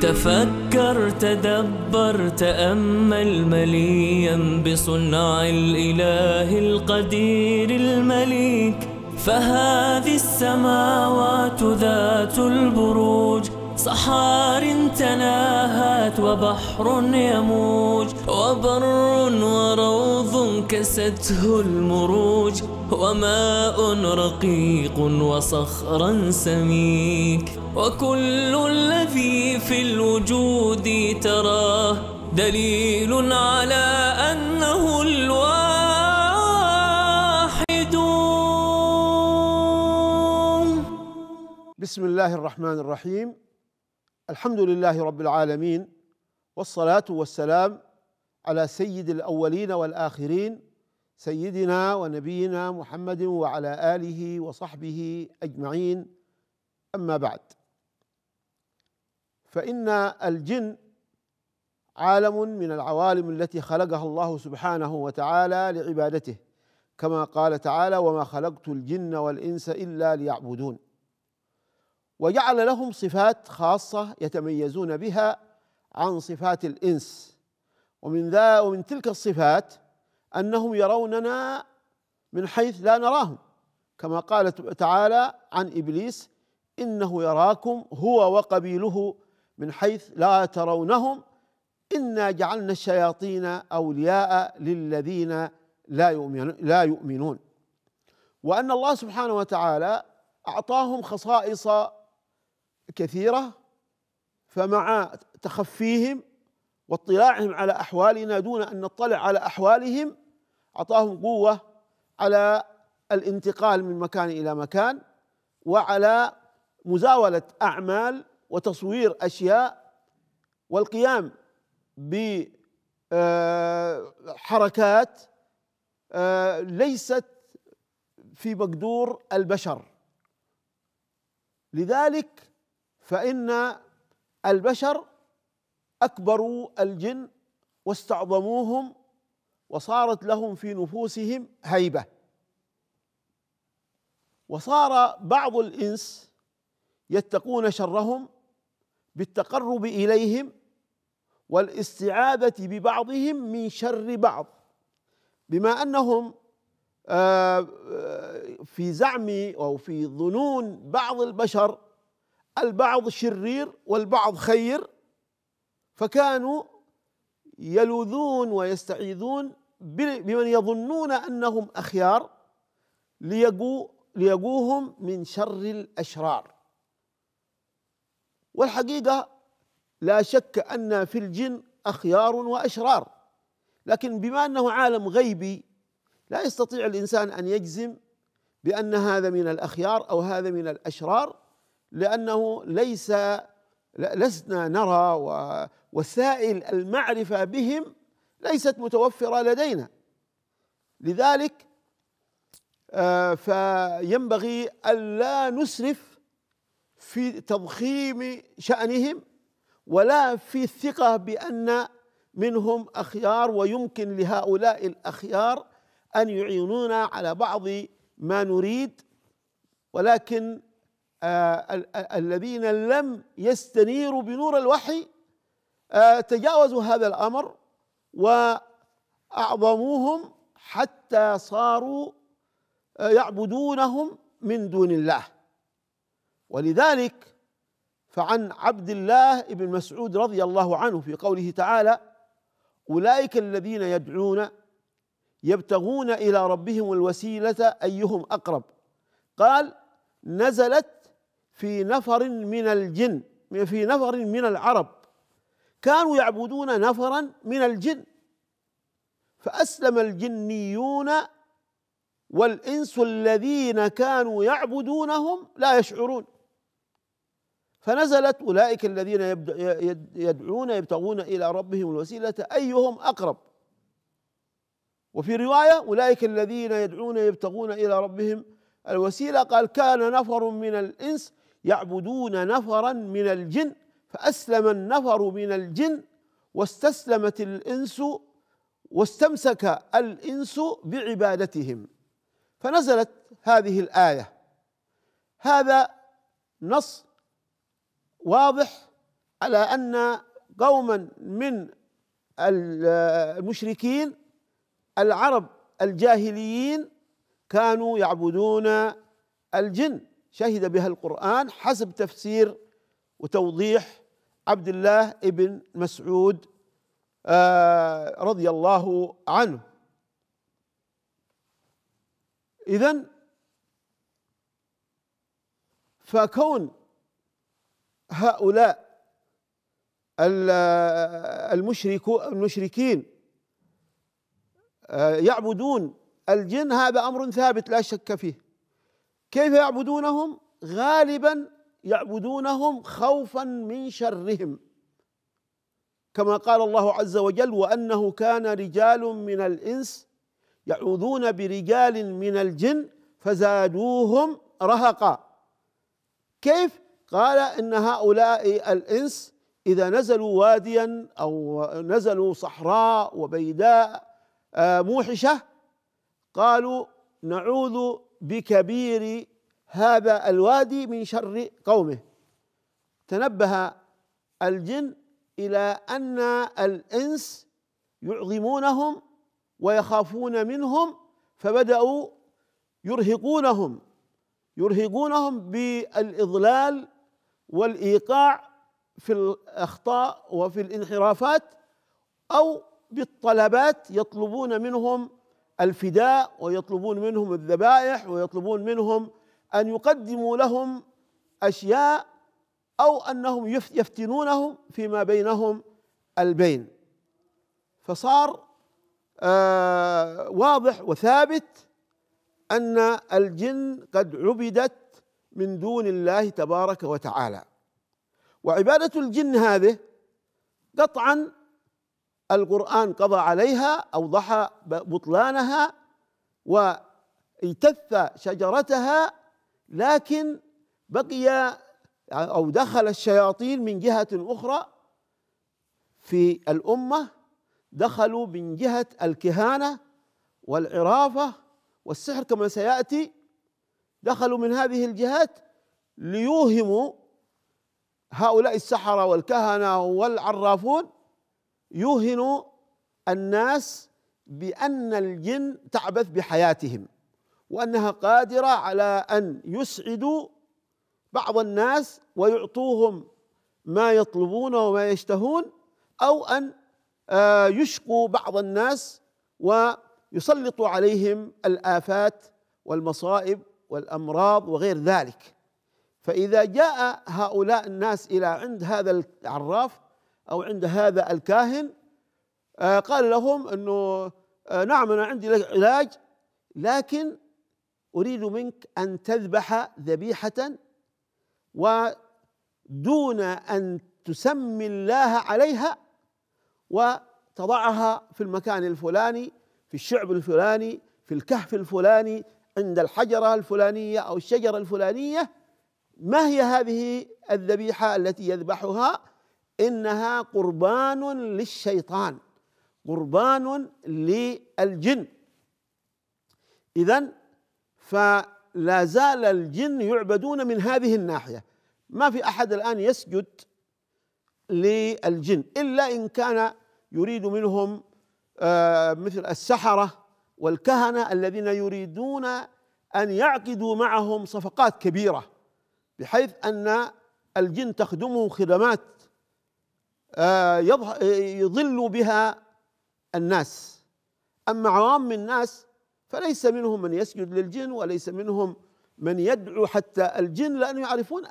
تفكر تدبر تأمل مليا بصنع الإله القدير المليك فهذه السماوات ذات البروج صحار تناهت وبحر يموج وبر وروض كسته المروج وماء رقيق وصخرا سميك وكل الذي في الوجود تراه دليل على أنه الواحد بسم الله الرحمن الرحيم الحمد لله رب العالمين والصلاه والسلام على سيد الاولين والاخرين سيدنا ونبينا محمد وعلى اله وصحبه اجمعين اما بعد فان الجن عالم من العوالم التي خلقها الله سبحانه وتعالى لعبادته كما قال تعالى وما خلقت الجن والانس الا ليعبدون وجعل لهم صفات خاصة يتميزون بها عن صفات الإنس ومن ذا ومن تلك الصفات أنهم يروننا من حيث لا نراهم كما قال تعالى عن إبليس إنه يراكم هو وقبيله من حيث لا ترونهم إنا جعلنا الشياطين أولياء للذين لا يؤمنون لا يؤمنون وأن الله سبحانه وتعالى أعطاهم خصائص كثيرة فمع تخفيهم واطلاعهم على أحوالنا دون أن نطلع على أحوالهم أعطاهم قوة على الانتقال من مكان إلى مكان وعلى مزاولة أعمال وتصوير أشياء والقيام بحركات آه، آه، ليست في مقدور البشر لذلك فإن البشر أكبروا الجن واستعظموهم وصارت لهم في نفوسهم هيبة وصار بعض الإنس يتقون شرهم بالتقرب إليهم والاستعاذة ببعضهم من شر بعض بما أنهم آه، آه، في زعم أو في ظنون بعض البشر البعض شرير والبعض خير فكانوا يلوذون ويستعيذون بمن يظنون انهم اخيار ليقو ليقوهم من شر الاشرار والحقيقه لا شك ان في الجن اخيار واشرار لكن بما انه عالم غيبي لا يستطيع الانسان ان يجزم بان هذا من الاخيار او هذا من الاشرار لأنه ليس لسنا نرى ووسائل المعرفة بهم ليست متوفرة لدينا لذلك آه، فينبغي ألا نسرف في تضخيم شأنهم ولا في الثقة بأن منهم أخيار ويمكن لهؤلاء الأخيار أن يعينونا على بعض ما نريد ولكن آه، الذين لم يستنيروا بنور الوحي آه، تجاوزوا هذا الامر واعظموهم حتى صاروا آه، يعبدونهم من دون الله ولذلك فعن عبد الله بن مسعود رضي الله عنه في قوله تعالى اولئك الذين يدعون يبتغون الى ربهم الوسيله ايهم اقرب قال نزلت في نفر من الجن في نفر من العرب كانوا يعبدون نفرا من الجن فأسلم الجنيون والإنس الذين كانوا يعبدونهم لا يشعرون فنزلت أولئك الذين يدعون يبتغون إلى ربهم الوسيلة أيهم أقرب وفي رواية أولئك الذين يدعون يبتغون إلى ربهم الوسيلة قال كان نفر من الإنس يعبدون نفرا من الجن فأسلم النفر من الجن واستسلمت الإنس واستمسك الإنس بعبادتهم فنزلت هذه الآية هذا نص واضح على أن قوما من المشركين العرب الجاهليين كانوا يعبدون الجن شهد بها القرآن حسب تفسير وتوضيح عبد الله ابن مسعود آه، رضي الله عنه إذا فكون هؤلاء المشركين آه، يعبدون الجن هذا أمر ثابت لا شك فيه كيف يعبدونهم غالبا يعبدونهم خوفا من شرهم كما قال الله عز وجل وانه كان رجال من الانس يعوذون برجال من الجن فزادوهم رهقا كيف قال ان هؤلاء الانس اذا نزلوا واديا او نزلوا صحراء وبيداء آه، موحشه قالوا نعوذ بكبير هذا الوادي من شر قومه تنبه الجن الى ان الانس يعظمونهم ويخافون منهم فبداوا يرهقونهم يرهقونهم بالاضلال والايقاع في الاخطاء وفي الانحرافات او بالطلبات يطلبون منهم الفداء ويطلبون منهم الذبائح ويطلبون منهم ان يقدموا لهم اشياء او انهم يفتنونهم فيما بينهم البين فصار آه واضح وثابت ان الجن قد عبدت من دون الله تبارك وتعالى وعباده الجن هذه قطعا القرآن قضى عليها أوضح بطلانها واجتث شجرتها لكن بقي أو دخل الشياطين من جهة أخرى في الأمة دخلوا من جهة الكهانة والعرافة والسحر كما سيأتي دخلوا من هذه الجهات ليوهموا هؤلاء السحرة والكهنة والعرافون يوهن الناس بأن الجن تعبث بحياتهم وأنها قادرة على أن يسعدوا بعض الناس ويعطوهم ما يطلبون وما يشتهون أو أن آه، يشقوا بعض الناس ويسلطوا عليهم الآفات والمصائب والأمراض وغير ذلك فإذا جاء هؤلاء الناس إلى عند هذا العراف أو عند هذا الكاهن آه، قال لهم أنه آه، نعم أنا عندي لك علاج لكن أريد منك أن تذبح ذبيحة ودون أن تسمي الله عليها وتضعها في المكان الفلاني في الشعب الفلاني في الكهف الفلاني عند الحجرة الفلانية أو الشجرة الفلانية ما هي هذه الذبيحة التي يذبحها انها قربان للشيطان قربان للجن اذا فلا زال الجن يعبدون من هذه الناحيه ما في احد الان يسجد للجن الا ان كان يريد منهم آه، مثل السحره والكهنه الذين يريدون ان يعقدوا معهم صفقات كبيره بحيث ان الجن تخدمه خدمات آه، آه، يضل بها الناس أما عوام الناس فليس منهم من يسجد للجن وليس منهم من يدعو حتى الجن لأنه يعرفون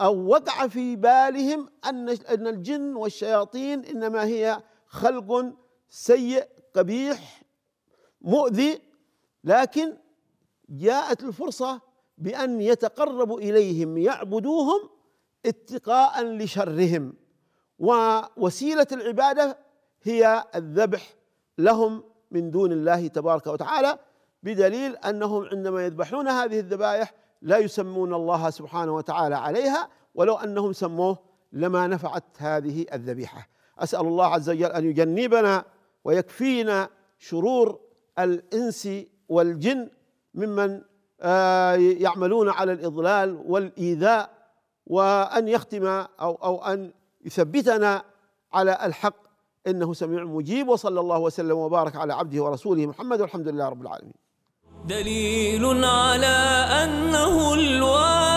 أو وقع في بالهم أن أن الجن والشياطين إنما هي خلق سيء قبيح مؤذي لكن جاءت الفرصة بأن يتقربوا إليهم يعبدوهم اتقاء لشرهم ووسيله العباده هي الذبح لهم من دون الله تبارك وتعالى بدليل انهم عندما يذبحون هذه الذبائح لا يسمون الله سبحانه وتعالى عليها ولو انهم سموه لما نفعت هذه الذبيحه اسال الله عز وجل ان يجنبنا ويكفينا شرور الانس والجن ممن آه، يعملون على الاضلال والايذاء وان يختم او او ان يثبتنا على الحق انه سميع مجيب وصلى الله وسلم وبارك على عبده ورسوله محمد والحمد لله رب العالمين دليل على انه الواحد